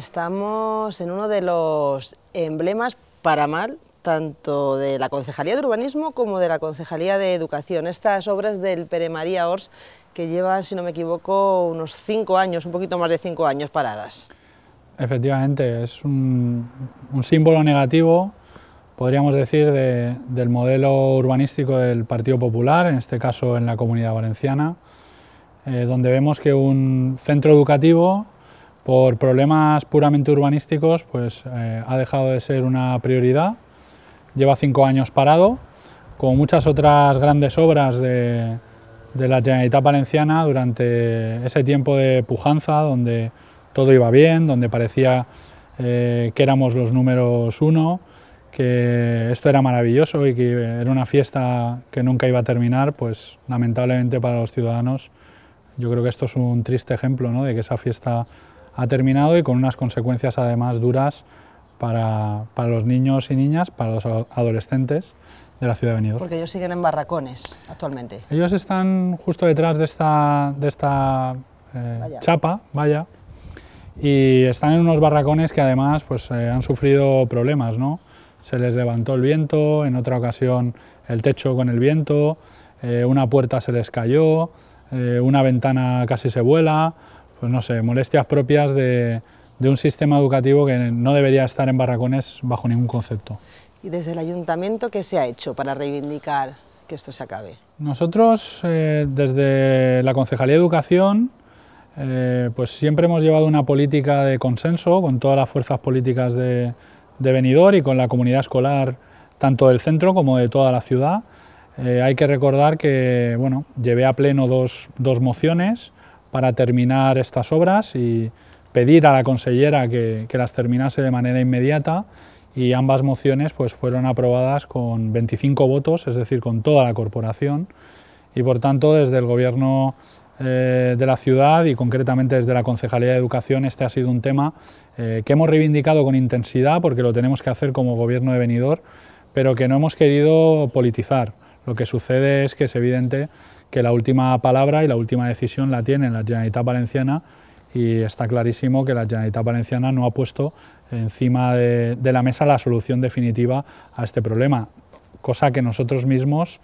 estamos en uno de los emblemas para mal, tanto de la Concejalía de Urbanismo como de la Concejalía de Educación. Estas obras del Pere María Ors que llevan, si no me equivoco, unos cinco años, un poquito más de cinco años paradas. Efectivamente, es un, símbolo negativo, podríamos decir, del modelo urbanístico del Partido Popular, en este caso en la Comunidad Valenciana, eh, donde vemos que un centro educativo por problemas puramente urbanísticos, pues eh, ha dejado de ser una prioridad. Lleva cinco años parado. Como muchas otras grandes obras de, la Generalitat Valenciana, durante ese tiempo de pujanza, donde todo iba bien, donde parecía eh, que éramos los números uno, que esto era maravilloso y que era una fiesta que nunca iba a terminar, pues lamentablemente para los ciudadanos yo creo que esto es un triste ejemplo ¿no? de que esa fiesta ha terminado y con unas consecuencias además duras para, para los niños y niñas, para los adolescentes de la ciudad de Benidorm. Porque ellos siguen en barracones actualmente. Ellos están justo detrás de esta, de esta eh, chapa, vaya, y están en unos barracones que además pues, eh, han sufrido problemas, ¿no? Se les levantó el viento, en otra ocasión el techo con el viento, eh, una puerta se les cayó, una ventana casi se vuela, pues no sé, molestias propias de, un sistema educativo que no debería estar en barracones bajo ningún concepto. ¿Y desde el ayuntamiento qué se ha hecho para reivindicar que esto se acabe? Nosotros, eh, desde la Concejalía de Educación, eh, pues siempre hemos llevado una política de consenso con todas las fuerzas políticas de, de Benidorm y con la comunidad escolar, tanto del centro como de toda la ciudad. Eh, hay que recordar que bueno, llevé a pleno dos, dos mociones, para terminar estas obras y pedir a la consellera que, las terminase de manera inmediata y ambas mociones pues, fueron aprobadas con 25 votos, es decir, con toda la corporación y por tanto desde el gobierno eh, de la ciudad y concretamente desde la Concejalía de Educación este ha sido un tema eh, que hemos reivindicado con intensidad porque lo tenemos que hacer como gobierno de venidor, pero que no hemos querido politizar. Lo que sucede es que es evidente que la última palabra y la última decisión la tiene la Generalitat Valenciana y está clarísimo que la Generalitat Valenciana no ha puesto encima de la mesa la solución definitiva a este problema, cosa que nosotros mismos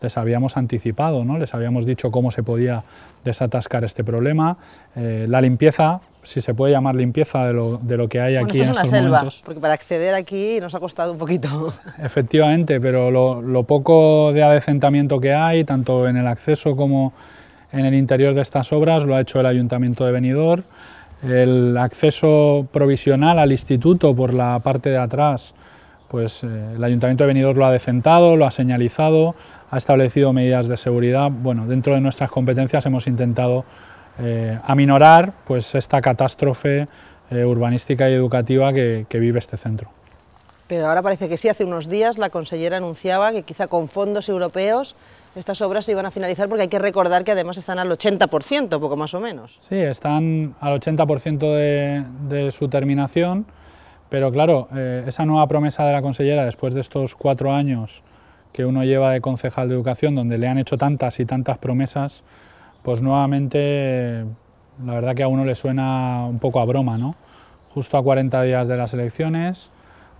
les habíamos anticipado, ¿no? les habíamos dicho cómo se podía desatascar este problema, eh, la limpieza, si se puede llamar limpieza de lo, que hay aquí. Esto es una selva, porque para acceder aquí nos ha costado un poquito. Efectivamente, pero lo, poco de adecentamiento que hay, tanto en el acceso como en el interior de estas obras, lo ha hecho el Ayuntamiento de Benidorm. El acceso provisional al instituto por la parte de atrás, pues eh, el Ayuntamiento de Benidorm lo ha decentado, lo ha señalizado, ha establecido medidas de seguridad. Bueno, dentro de nuestras competencias hemos intentado eh, aminorar pues, esta catástrofe eh, urbanística y educativa que, vive este centro. Pero ahora parece que sí, hace unos días la consellera anunciaba que quizá con fondos europeos estas obras se iban a finalizar porque hay que recordar que además están al 80%, poco más o menos. Sí, están al 80% de, su terminación, pero claro, eh, esa nueva promesa de la consellera después de estos cuatro años que uno lleva de concejal de educación, donde le han hecho tantas y tantas promesas, pues nuevamente la verdad que a uno le suena un poco a broma, ¿no? Justo a 40 días de las elecciones,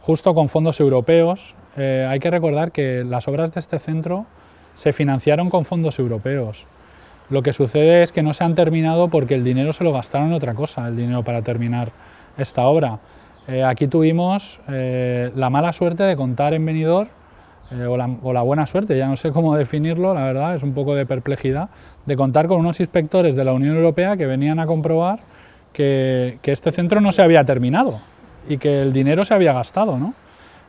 justo con fondos europeos. Eh, hay que recordar que las obras de este centro se financiaron con fondos europeos. Lo que sucede es que no se han terminado porque el dinero se lo gastaron en otra cosa, el dinero para terminar esta obra. Eh, aquí tuvimos eh, la mala suerte de contar en venidor eh, o, la, buena suerte, ya no sé cómo definirlo, la verdad, es un poco de perplejidad, de contar con unos inspectores de la Unión Europea que venían a comprobar que, este centro no se había terminado y que el dinero se había gastado.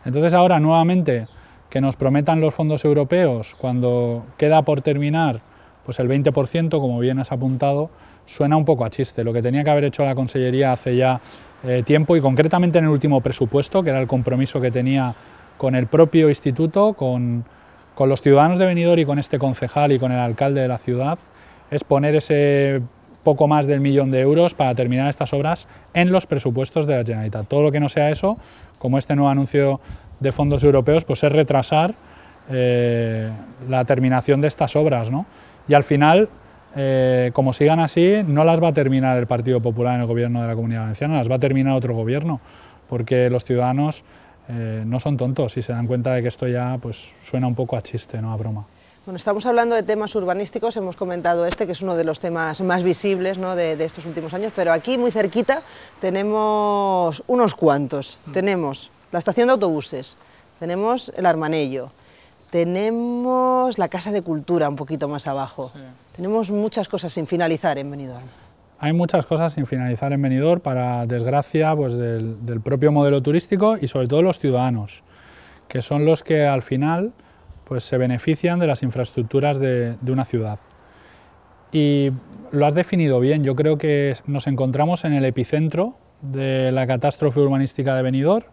Entonces ahora nuevamente que nos prometan los fondos europeos cuando queda por terminar pues el 20%, como bien has apuntado, suena un poco a chiste. Lo que tenía que haber hecho la Consellería hace ya eh, tiempo y concretamente en el último presupuesto, que era el compromiso que tenía con el propio instituto, con, los ciudadanos de Benidorm y con este concejal y con el alcalde de la ciudad, es poner ese poco más del millón de euros para terminar estas obras en los presupuestos de la Generalitat. Todo lo que no sea eso, como este nuevo anuncio de fondos europeos, pues es retrasar eh, la terminación de estas obras. Y al final, eh, como sigan así, no las va a terminar el Partido Popular en el gobierno de la Comunidad Valenciana, las va a terminar otro gobierno, porque los ciudadanos eh, no son tontos y se dan cuenta de que esto ya pues, suena un poco a chiste, no a broma. Bueno, estamos hablando de temas urbanísticos, hemos comentado este, que es uno de los temas más visibles de, estos últimos años, pero aquí muy cerquita tenemos unos cuantos. Mm. Tenemos la estación de autobuses, tenemos el Armanello, tenemos la Casa de Cultura un poquito más abajo, tenemos muchas cosas sin finalizar en Benidorm. Hay muchas cosas sin finalizar en Benidorm para desgracia pues, del, propio modelo turístico y sobre todo los ciudadanos, que son los que al final pues, se benefician de las infraestructuras de, una ciudad. Y lo has definido bien, yo creo que nos encontramos en el epicentro de la catástrofe urbanística de Benidorm.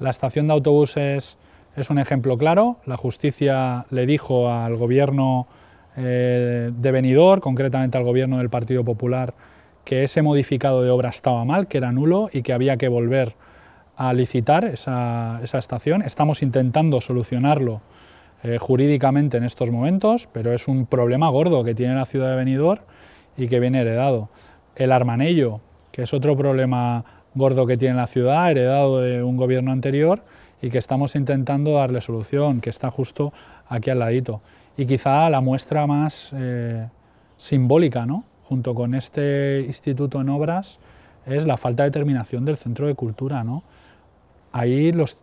La estación de autobuses es un ejemplo claro, la justicia le dijo al gobierno eh, de Benidorm, concretamente al gobierno del Partido Popular, que ese modificado de obra estaba mal, que era nulo y que había que volver a licitar esa, estación. Estamos intentando solucionarlo eh, jurídicamente en estos momentos, pero es un problema gordo que tiene la ciudad de Benidorm y que viene heredado. El Armanello, que es otro problema gordo que tiene la ciudad, heredado de un gobierno anterior y que estamos intentando darle solución, que está justo aquí al ladito y quizá la muestra más eh, simbólica, ¿no? junto con este instituto en obras, es la falta de terminación del centro de cultura. Ahí los,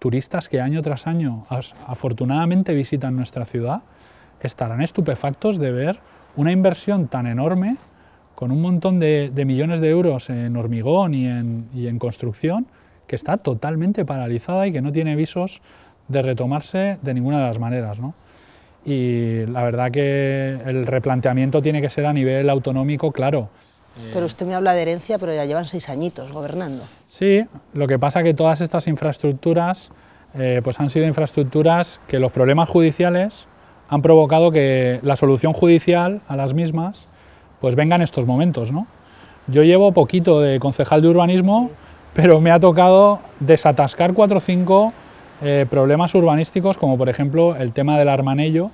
turistas que año tras año afortunadamente visitan nuestra ciudad estarán estupefactos de ver una inversión tan enorme con un montón de, millones de euros en hormigón y en, y en construcción que está totalmente paralizada y que no tiene visos de retomarse de ninguna de las maneras. ¿no? y la verdad que el replanteamiento tiene que ser a nivel autonómico, claro. Pero eh, usted me habla de herencia, pero ya llevan seis añitos gobernando. Sí, lo que pasa que todas estas infraestructuras eh, pues han sido infraestructuras que los problemas judiciales han provocado que la solución judicial a las mismas pues en estos momentos. ¿no? Yo llevo poquito de concejal de urbanismo, pero me ha tocado desatascar cuatro o cinco eh, problemas urbanísticos como por ejemplo el tema del Armanello,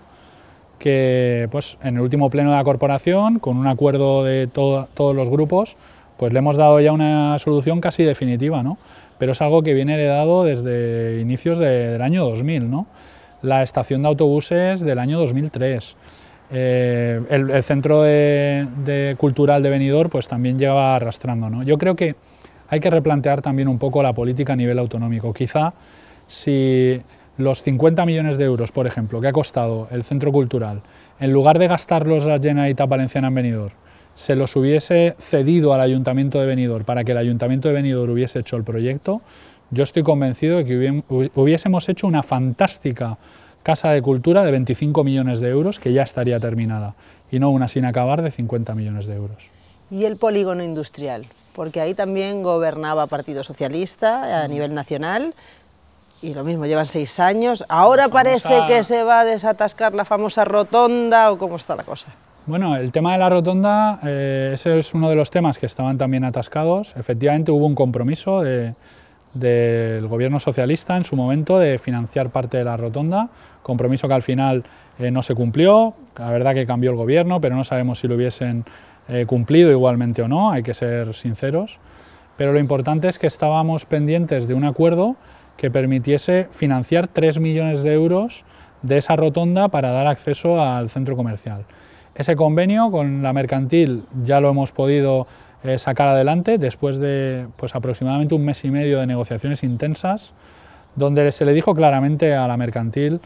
que pues, en el último pleno de la corporación, con un acuerdo de todos los grupos, pues le hemos dado ya una solución casi definitiva, ¿no? pero es algo que viene heredado desde inicios del año 2000, ¿no? la estación de autobuses del año 2003. Eh, el, centro de, cultural de Benidorm pues también lleva arrastrando. ¿no? Yo creo que hay que replantear también un poco la política a nivel autonómico. Quizá si los 50 millones de euros, por ejemplo, que ha costado el Centro Cultural, en lugar de gastarlos la Generalitat Valenciana en Benidorm, se los hubiese cedido al Ayuntamiento de Benidorm para que el Ayuntamiento de Benidorm hubiese hecho el proyecto, yo estoy convencido de que hubiésemos hecho una fantástica casa de cultura de 25 millones de euros que ya estaría terminada y no una sin acabar de 50 millones de euros. ¿Y el polígono industrial? Porque ahí también gobernaba Partido Socialista a nivel nacional, y lo mismo, llevan seis años. Ahora parece que se va a desatascar la famosa rotonda o cómo está la cosa. Bueno, el tema de la rotonda, eh, ese es uno de los temas que estaban también atascados. Efectivamente hubo un compromiso del gobierno socialista en su momento de financiar parte de la rotonda, compromiso que al final eh, no se cumplió, la verdad que cambió el gobierno, pero no sabemos si lo hubiesen eh, cumplido igualmente o no, hay que ser sinceros. Pero lo importante es que estábamos pendientes de un acuerdo que permitiese financiar 3 millones de euros de esa rotonda para dar acceso al centro comercial. Ese convenio con la mercantil ya lo hemos podido eh, sacar adelante después de pues, aproximadamente un mes y medio de negociaciones intensas, donde se le dijo claramente a la mercantil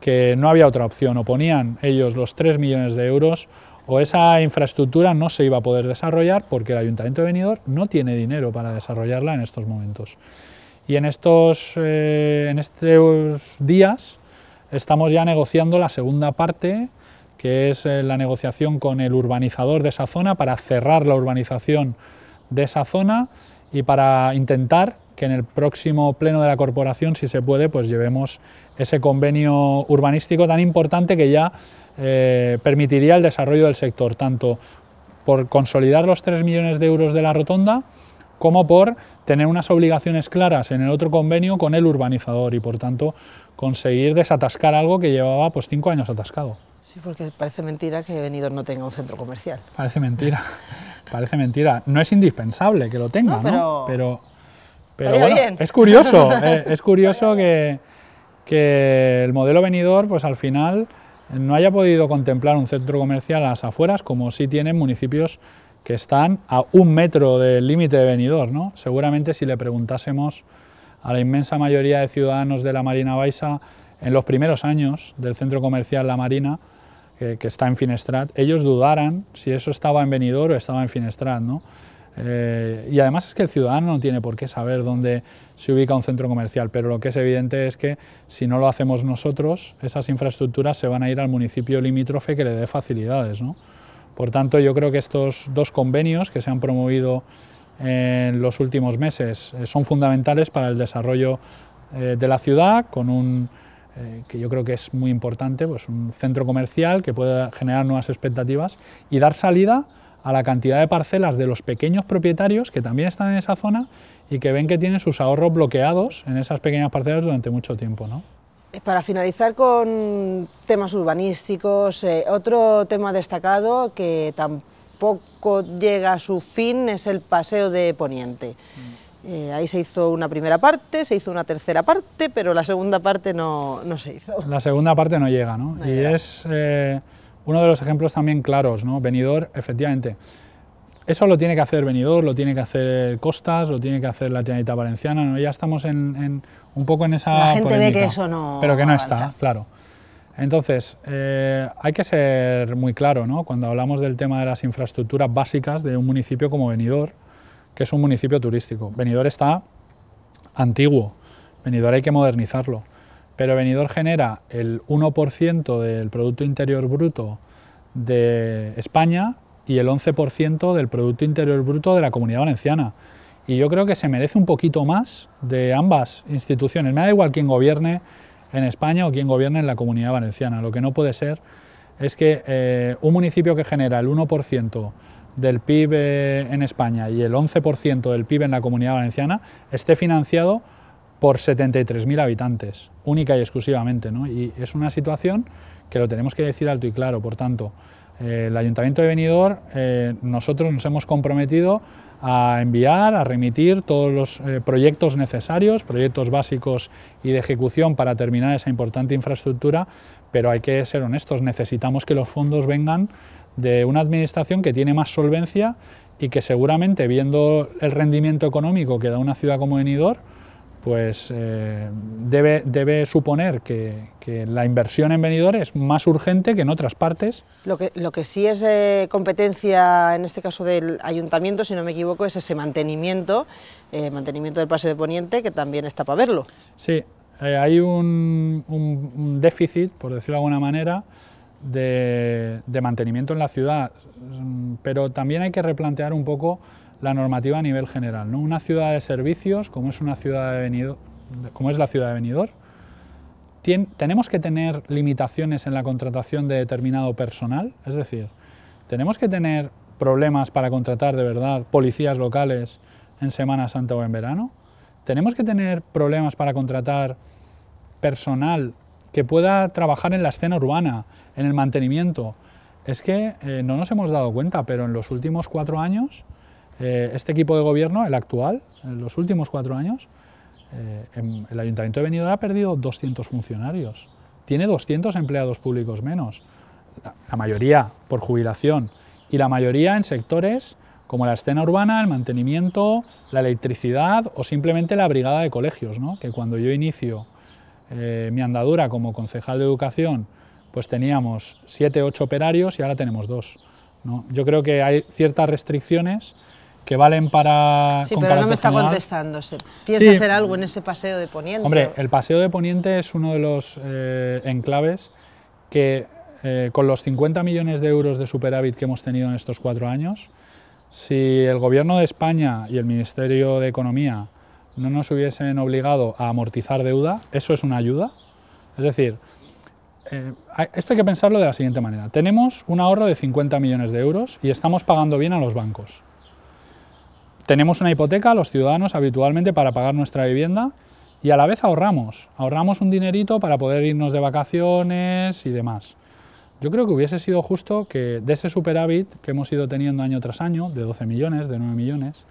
que no había otra opción, o ponían ellos los 3 millones de euros o esa infraestructura no se iba a poder desarrollar porque el Ayuntamiento de no tiene dinero para desarrollarla en estos momentos y eh, en estos, días estamos ya negociando la segunda parte, que es eh, la negociación con el urbanizador de esa zona para cerrar la urbanización de esa zona y para intentar que en el próximo pleno de la corporación, si se puede, pues llevemos ese convenio urbanístico tan importante que ya eh, permitiría el desarrollo del sector, tanto por consolidar los 3 millones de euros de la rotonda, como por tener unas obligaciones claras en el otro convenio con el urbanizador y por tanto conseguir desatascar algo que llevaba pues cinco años atascado. Sí, porque parece mentira que Venidor no tenga un centro comercial. Parece mentira, parece mentira. No es indispensable que lo tenga, ¿no? Pero, pero, es curioso, eh, es curioso que, el modelo venidor, pues al final no haya podido contemplar un centro comercial a las afueras como sí tienen municipios que están a un metro del límite de Venidor, ¿no? Seguramente si le preguntásemos a la inmensa mayoría de ciudadanos de la Marina Baixa en los primeros años del centro comercial La Marina, que, está en Finestrat, ellos dudaran si eso estaba en Venidor o estaba en Finestrat. ¿no? Eh, y además es que el ciudadano no tiene por qué saber dónde se ubica un centro comercial, pero lo que es evidente es que si no lo hacemos nosotros, esas infraestructuras se van a ir al municipio limítrofe que le dé facilidades. ¿no? Por tanto, yo creo que estos dos convenios que se han promovido en los últimos meses eh, son fundamentales para el desarrollo eh, de la ciudad, con un, eh, que yo creo que es muy importante, pues un centro comercial que pueda generar nuevas expectativas y dar salida a la cantidad de parcelas de los pequeños propietarios que también están en esa zona y que ven que tienen sus ahorros bloqueados en esas pequeñas parcelas durante mucho tiempo. Para finalizar con temas urbanísticos, eh, otro tema destacado que tampoco llega a su fin es el paseo de Poniente. Mm. Eh, ahí se hizo una primera parte, se hizo una tercera parte, pero la segunda parte no, no se hizo. La segunda parte no llega, ¿no? y es eh, uno de los ejemplos también claros, ¿no? Venidor, efectivamente. Eso lo tiene que hacer Benidorm, lo tiene que hacer Costas, lo tiene que hacer la Generalitat Valenciana, ¿no? ya estamos en, un poco en esa La gente ve que eso no... Pero que no está, claro. Entonces, eh, hay que ser muy claro, ¿no? Cuando hablamos del tema de las infraestructuras básicas de un municipio como Benidorm, que es un municipio turístico. Benidorm está antiguo, Benidorm hay que modernizarlo, pero Benidorm genera el 1% del Producto Interior Bruto de España y el 11% del Producto Interior Bruto de la Comunidad Valenciana. Y yo creo que se merece un poquito más de ambas instituciones. Me da igual quién gobierne en España o quién gobierne en la Comunidad Valenciana. Lo que no puede ser es que eh, un municipio que genera el 1% del PIB eh, en España y el 11% del PIB en la Comunidad Valenciana esté financiado por 73.000 habitantes, única y exclusivamente. Y es una situación que lo tenemos que decir alto y claro. Por tanto, el Ayuntamiento de Benidorm, eh, nosotros nos hemos comprometido a enviar, a remitir todos los eh, proyectos necesarios, proyectos básicos y de ejecución para terminar esa importante infraestructura, pero hay que ser honestos, necesitamos que los fondos vengan de una administración que tiene más solvencia y que seguramente, viendo el rendimiento económico que da una ciudad como Benidorm, pues eh, debe, debe, suponer que, la inversión en venidor es más urgente que en otras partes. Lo que, lo que sí es eh, competencia, en este caso del ayuntamiento, si no me equivoco, es ese mantenimiento, eh, mantenimiento del paseo de Poniente, que también está para verlo. Sí, hay un, déficit, por decirlo de alguna manera, de mantenimiento en la ciudad, mm, pero también hay que replantear un poco la normativa a nivel general. ¿no? Una ciudad de servicios, como es, una ciudad de como es la ciudad de venidor, tenemos que tener limitaciones en la contratación de determinado personal, es decir, tenemos que tener problemas para contratar de verdad policías locales en Semana Santa o en verano, tenemos que tener problemas para contratar personal que pueda trabajar en la escena urbana, en el mantenimiento. Es que eh, no nos hemos dado cuenta, pero en los últimos cuatro años eh, este equipo de gobierno, el actual, en los últimos cuatro años, eh, el Ayuntamiento de Benidorm ha perdido 200 funcionarios, tiene 200 empleados públicos menos, la mayoría por jubilación y la mayoría en sectores como la escena urbana, el mantenimiento, la electricidad o simplemente la brigada de colegios, que cuando yo inicio eh, mi andadura como concejal de educación, pues teníamos siete, ocho operarios y ahora tenemos dos. ¿no? Yo creo que hay ciertas restricciones que valen para... Sí, pero no me está contestando. ¿Piensa hacer algo en ese paseo de Poniente? Hombre, el paseo de Poniente es uno de los eh, enclaves que eh, con los 50 millones de euros de superávit que hemos tenido en estos cuatro años, si el Gobierno de España y el Ministerio de Economía no nos hubiesen obligado a amortizar deuda, eso es una ayuda. Es decir, eh, esto hay que pensarlo de la siguiente manera. Tenemos un ahorro de 50 millones de euros y estamos pagando bien a los bancos tenemos una hipoteca los ciudadanos habitualmente para pagar nuestra vivienda y a la vez ahorramos, ahorramos un dinerito para poder irnos de vacaciones y demás. Yo creo que hubiese sido justo que de ese superávit que hemos ido teniendo año tras año, de 12 millones, de 9 millones,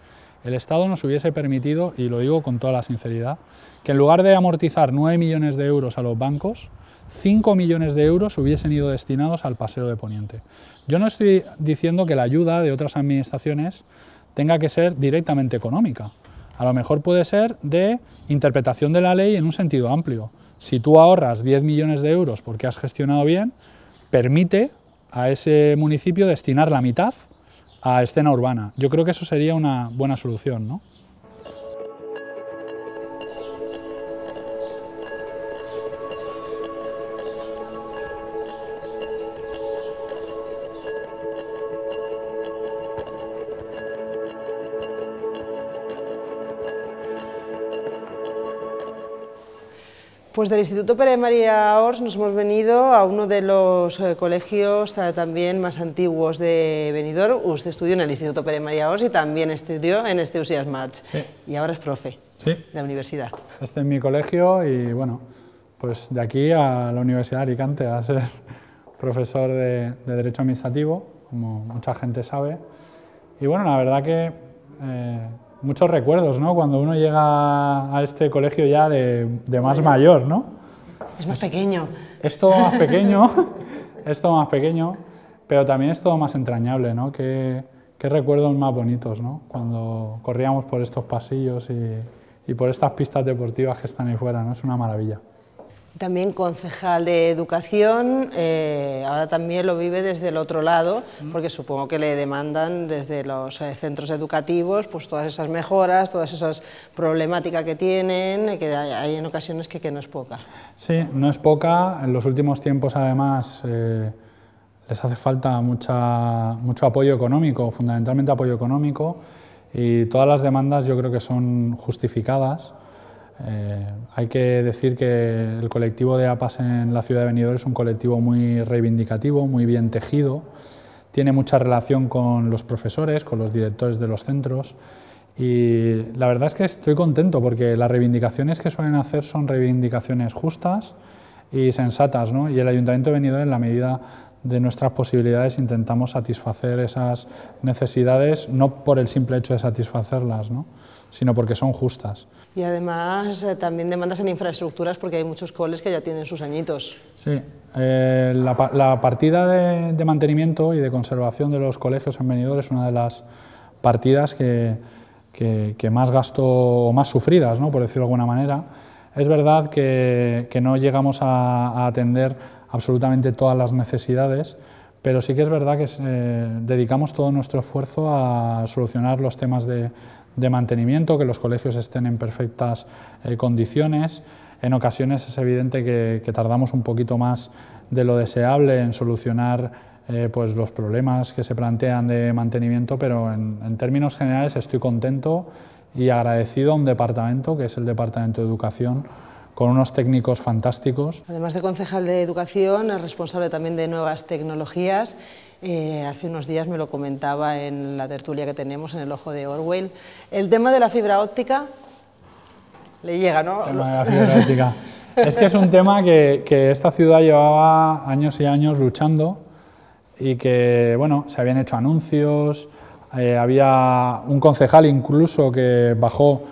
el Estado nos hubiese permitido, y lo digo con toda la sinceridad, que en lugar de amortizar 9 millones de euros a los bancos, 5 millones de euros hubiesen ido destinados al paseo de Poniente. Yo no estoy diciendo que la ayuda de otras administraciones tenga que ser directamente económica. A lo mejor puede ser de interpretación de la ley en un sentido amplio. Si tú ahorras 10 millones de euros porque has gestionado bien, permite a ese municipio destinar la mitad a escena urbana. Yo creo que eso sería una buena solución, ¿no? Pues del Instituto Pere María Ors nos hemos venido a uno de los eh, colegios eh, también más antiguos de Benidorm. Usted estudió en el Instituto Pere María Ors y también estudió en este March. Y ahora es profe de la universidad. Este en mi colegio y bueno, pues de aquí a la Universidad de Alicante a ser profesor de, Derecho Administrativo, como mucha gente sabe. Y bueno, la verdad que eh, muchos recuerdos, ¿no? Cuando uno llega a este colegio ya de, más mayor, ¿no? Es más pequeño. Es todo más pequeño, es más pequeño, pero también es todo más entrañable, ¿no? Qué, recuerdos más bonitos, ¿no? Cuando corríamos por estos pasillos y, y por estas pistas deportivas que están ahí fuera, ¿no? Es una maravilla. También concejal de educación, eh, ahora también lo vive desde el otro lado, porque supongo que le demandan desde los eh, centros educativos pues todas esas mejoras, todas esas problemáticas que tienen, que hay, en ocasiones que, no es poca. Sí, no es poca. En los últimos tiempos, además, eh, les hace falta mucho apoyo económico, fundamentalmente apoyo económico, y todas las demandas yo creo que son justificadas eh, hay que decir que el colectivo de APAS en la ciudad de Benidorm es un colectivo muy reivindicativo, muy bien tejido, tiene mucha relación con los profesores, con los directores de los centros y la verdad es que estoy contento porque las reivindicaciones que suelen hacer son reivindicaciones justas y sensatas ¿no? y el Ayuntamiento de Benidorm en la medida de nuestras posibilidades intentamos satisfacer esas necesidades no por el simple hecho de satisfacerlas. ¿no? sino porque son justas. Y además eh, también demandas en infraestructuras porque hay muchos coles que ya tienen sus añitos. Sí, eh, la, partida de, mantenimiento y de conservación de los colegios en venidor es una de las partidas que, que, más gasto o más sufridas, ¿no? por decirlo de alguna manera. Es verdad que, que no llegamos a, atender absolutamente todas las necesidades, pero sí que es verdad que eh, dedicamos todo nuestro esfuerzo a solucionar los temas de, de mantenimiento, que los colegios estén en perfectas eh, condiciones. En ocasiones es evidente que, tardamos un poquito más de lo deseable en solucionar eh, pues los problemas que se plantean de mantenimiento, pero en términos generales estoy contento y agradecido a un departamento, que es el Departamento de Educación, con unos técnicos fantásticos. Además de concejal de educación, es responsable también de nuevas tecnologías. Eh, hace unos días me lo comentaba en la tertulia que tenemos en el Ojo de Orwell. El tema de la fibra óptica le llega, ¿no? El tema de la fibra óptica. es que es un tema que, esta ciudad llevaba años y años luchando y que, bueno, se habían hecho anuncios, eh, había un concejal incluso que bajó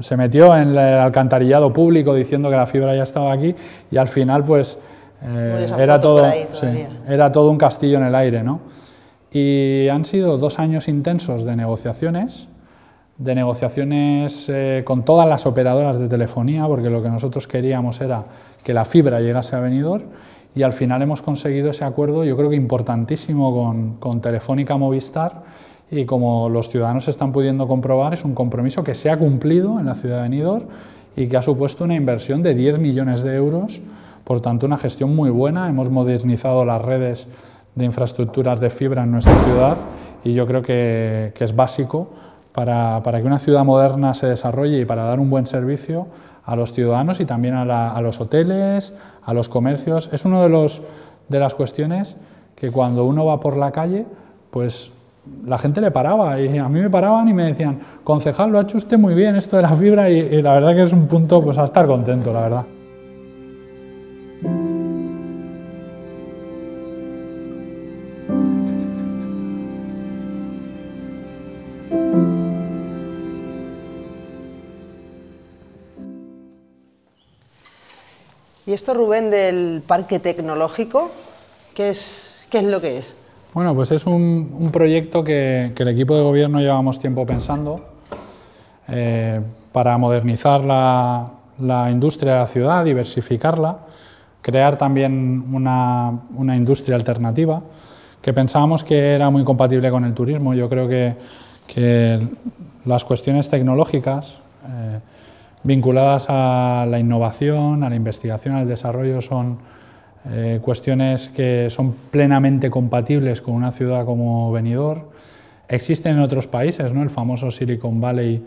se metió en el alcantarillado público diciendo que la fibra ya estaba aquí y al final pues eh, era, todo, era todo un castillo en el aire. ¿no? Y han sido dos años intensos de negociaciones, de negociaciones eh, con todas las operadoras de telefonía, porque lo que nosotros queríamos era que la fibra llegase a venidor y al final hemos conseguido ese acuerdo, yo creo que importantísimo, con, con Telefónica Movistar y como los ciudadanos están pudiendo comprobar, es un compromiso que se ha cumplido en la ciudad de Nidor... y que ha supuesto una inversión de 10 millones de euros, por tanto una gestión muy buena, hemos modernizado las redes de infraestructuras de fibra en nuestra ciudad y yo creo que, es básico para, para, que una ciudad moderna se desarrolle y para dar un buen servicio a los ciudadanos y también a, los hoteles, a los comercios. Es una de, los, de las cuestiones que cuando uno va por la calle, pues la gente le paraba y a mí me paraban y me decían, concejal, lo ha hecho usted muy bien esto de la fibra y, la verdad que es un punto pues, a estar contento, la verdad. ¿Y esto, Rubén, del parque tecnológico? qué es lo que es? Bueno, pues es un, proyecto que, el equipo de gobierno llevamos tiempo pensando eh, para modernizar la, industria de la ciudad, diversificarla, crear también una, industria alternativa que pensábamos que era muy compatible con el turismo. Yo creo que, las cuestiones tecnológicas eh, vinculadas a la innovación, a la investigación, al desarrollo son eh, cuestiones que son plenamente compatibles con una ciudad como Benidorm. Existen en otros países, ¿no? el famoso Silicon Valley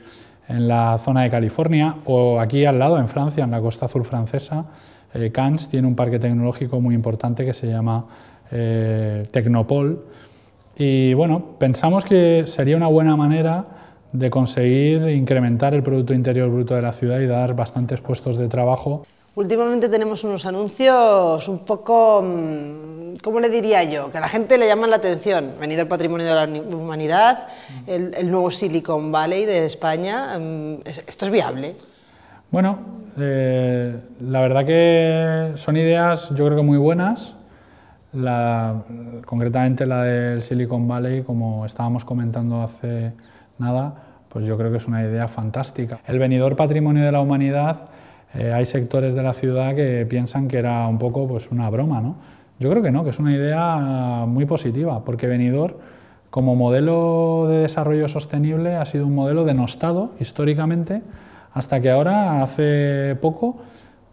en la zona de California o aquí al lado, en Francia, en la costa azul francesa, eh, Cannes tiene un parque tecnológico muy importante que se llama eh, Tecnopol. Y bueno, pensamos que sería una buena manera de conseguir incrementar el Producto Interior Bruto de la ciudad y dar bastantes puestos de trabajo. Últimamente tenemos unos anuncios un poco, mm, ¿cómo le diría yo? Que a la gente le llaman la atención. Venido el patrimonio de la humanidad, el, nuevo Silicon Valley de España. Mm, ¿Esto es viable? Bueno, eh, la verdad que son ideas yo creo que muy buenas. concretamente la del Silicon Valley, como estábamos comentando hace nada, pues yo creo que es una idea fantástica. El venidor patrimonio de la humanidad eh, hay sectores de la ciudad que piensan que era un poco pues, una broma. ¿no? Yo creo que no, que es una idea muy positiva, porque venidor como modelo de desarrollo sostenible, ha sido un modelo denostado históricamente, hasta que ahora, hace poco,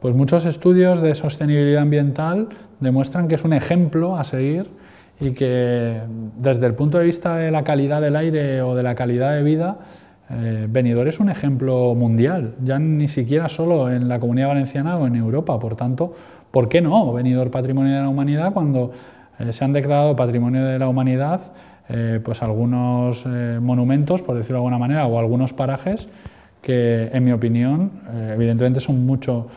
pues muchos estudios de sostenibilidad ambiental demuestran que es un ejemplo a seguir y que desde el punto de vista de la calidad del aire o de la calidad de vida, ...Venidor eh, es un ejemplo mundial, ya ni siquiera solo en la Comunidad Valenciana o en Europa, por tanto, ¿por qué no Venidor Patrimonio de la Humanidad cuando eh, se han declarado Patrimonio de la Humanidad eh, pues algunos monumentos, por decirlo de alguna manera, o algunos parajes que, en mi opinión, evidentemente son mucho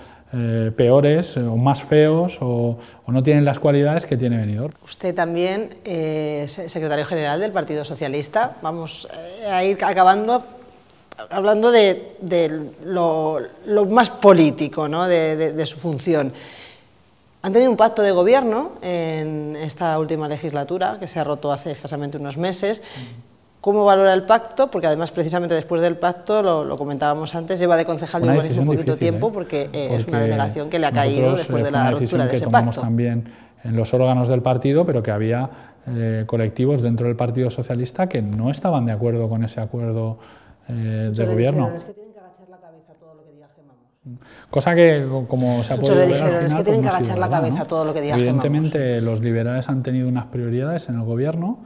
peores o más feos o, no tienen las cualidades que tiene Venidor. Usted también, es secretario general del Partido Socialista, vamos a ir acabando hablando de, lo, más político ¿no? de, su función. Han tenido un pacto de gobierno en esta última legislatura, que se ha roto hace escasamente unos meses. ¿Cómo valora el pacto? Porque además, precisamente después del pacto, lo, comentábamos antes, lleva de concejal de un poquito tiempo, ¿eh? porque, eh, es una delegación que le ha caído eh, después de la ruptura de ese pacto. también en los órganos del partido, pero que había colectivos dentro del Partido Socialista que no estaban de acuerdo con ese acuerdo eh, de gobierno. Cosa que, como se ha podido ver al Evidentemente, los liberales han tenido unas prioridades en el gobierno,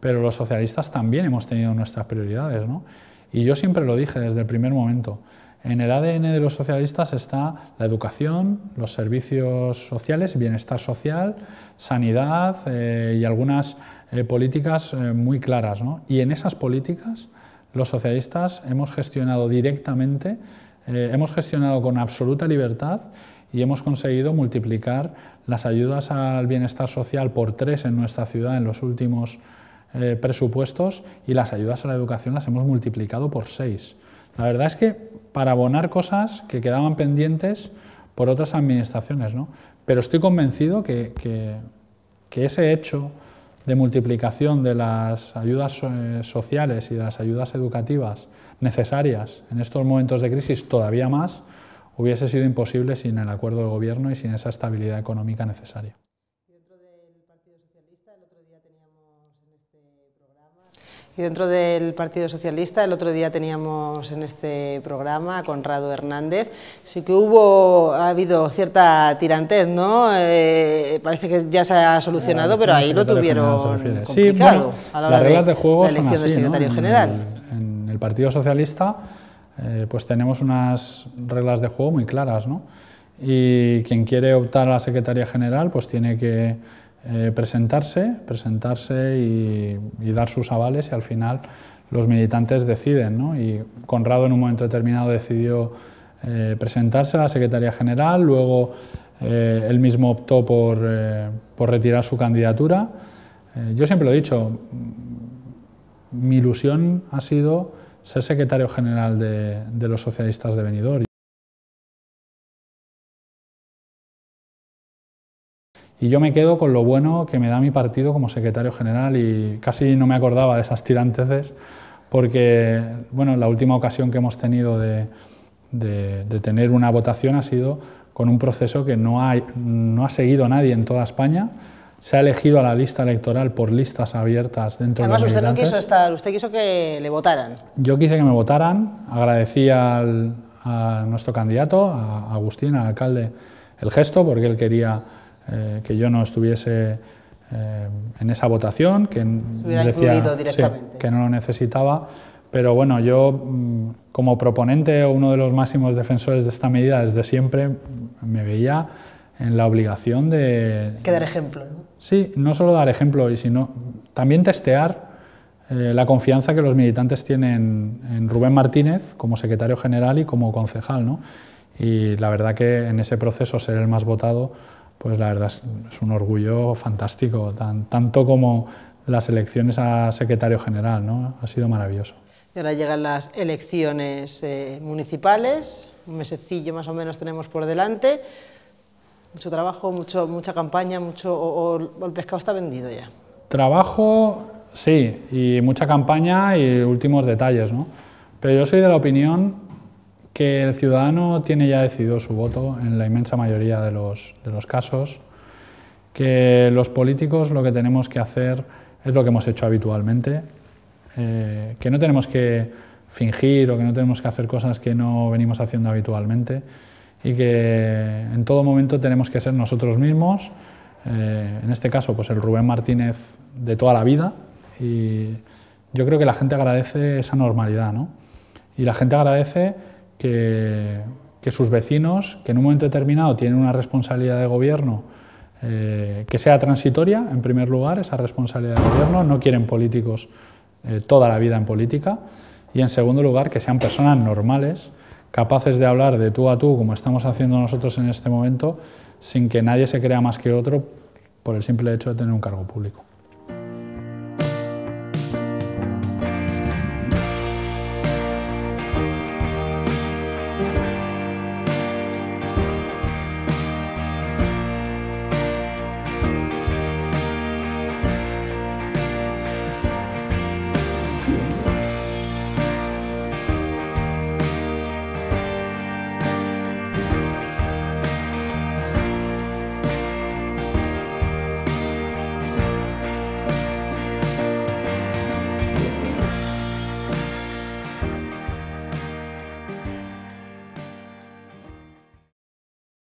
pero los socialistas también hemos tenido nuestras prioridades, ¿no? Y yo siempre lo dije desde el primer momento. En el ADN de los socialistas está la educación, los servicios sociales, bienestar social, sanidad eh, y algunas eh, políticas muy claras. ¿no? Y en esas políticas los socialistas hemos gestionado directamente, eh, hemos gestionado con absoluta libertad y hemos conseguido multiplicar las ayudas al bienestar social por tres en nuestra ciudad en los últimos eh, presupuestos y las ayudas a la educación las hemos multiplicado por seis. La verdad es que para abonar cosas que quedaban pendientes por otras administraciones, ¿no? Pero estoy convencido que ese hecho de multiplicación de las ayudas eh, sociales y de las ayudas educativas necesarias en estos momentos de crisis todavía más, hubiese sido imposible sin el acuerdo de gobierno y sin esa estabilidad económica necesaria. Y dentro del Partido Socialista, el otro día teníamos en este programa a Conrado Hernández, sí que hubo, ha habido cierta tirantez, ¿no? Eh, parece que ya se ha solucionado, eh, pero ahí lo tuvieron complicado sí, a la hora de, la elección del secretario general. En el, Partido Socialista, eh, pues tenemos unas reglas de juego muy claras, ¿no? Y quien quiere optar a la secretaría general, pues tiene que eh, presentarse, presentarse y, dar sus avales y al final los militantes deciden. Y Conrado en un momento determinado decidió eh, presentarse a la Secretaría General, luego eh, él mismo optó por, retirar su candidatura. yo siempre lo he dicho, mi ilusión ha sido ser secretario general de, de los socialistas de Benidorm. Y yo me quedo con lo bueno que me da mi partido como secretario general y casi no me acordaba de esas tiranteces porque, bueno, la última ocasión que hemos tenido de, tener una votación ha sido con un proceso que no ha, no ha seguido nadie en toda España, se ha elegido a la lista electoral por listas abiertas dentro de los Además, usted no quiso estar, usted quiso que le votaran. Yo quise que me votaran, agradecí a nuestro candidato, a Agustín, al alcalde, el gesto, porque él quería eh, que yo no estuviese eh, en esa votación, que, que no lo necesitaba. Pero bueno, yo mm, como proponente o uno de los máximos defensores de esta medida desde siempre mm, me veía en la obligación de... Que dar ejemplo. Sí, no solo dar ejemplo, y sino también testear eh, la confianza que los militantes tienen en Rubén Martínez como secretario general y como concejal. ¿no? Y la verdad que en ese proceso ser el más votado pues la verdad es, un orgullo fantástico, tanto como las elecciones a secretario general, ¿no? Ha sido maravilloso. Y ahora llegan las elecciones eh, municipales, un mesecillo más o menos tenemos por delante, mucho trabajo, mucho, mucha campaña, mucho, o, el pescado está vendido ya. Trabajo, sí, y mucha campaña y últimos detalles, ¿no? Pero yo soy de la opinión que el ciudadano tiene ya decidido su voto en la inmensa mayoría de los, de los casos, que los políticos lo que tenemos que hacer es lo que hemos hecho habitualmente, eh, que no tenemos que fingir o que no tenemos que hacer cosas que no venimos haciendo habitualmente y que en todo momento tenemos que ser nosotros mismos, eh, en este caso pues el Rubén Martínez de toda la vida y yo creo que la gente agradece esa normalidad ¿no? y la gente agradece que, sus vecinos, que en un momento determinado tienen una responsabilidad de gobierno eh, que sea transitoria, en primer lugar, esa responsabilidad de gobierno, no quieren políticos eh, toda la vida en política, y en segundo lugar, que sean personas normales, capaces de hablar de tú a tú, como estamos haciendo nosotros en este momento, sin que nadie se crea más que otro por el simple hecho de tener un cargo público.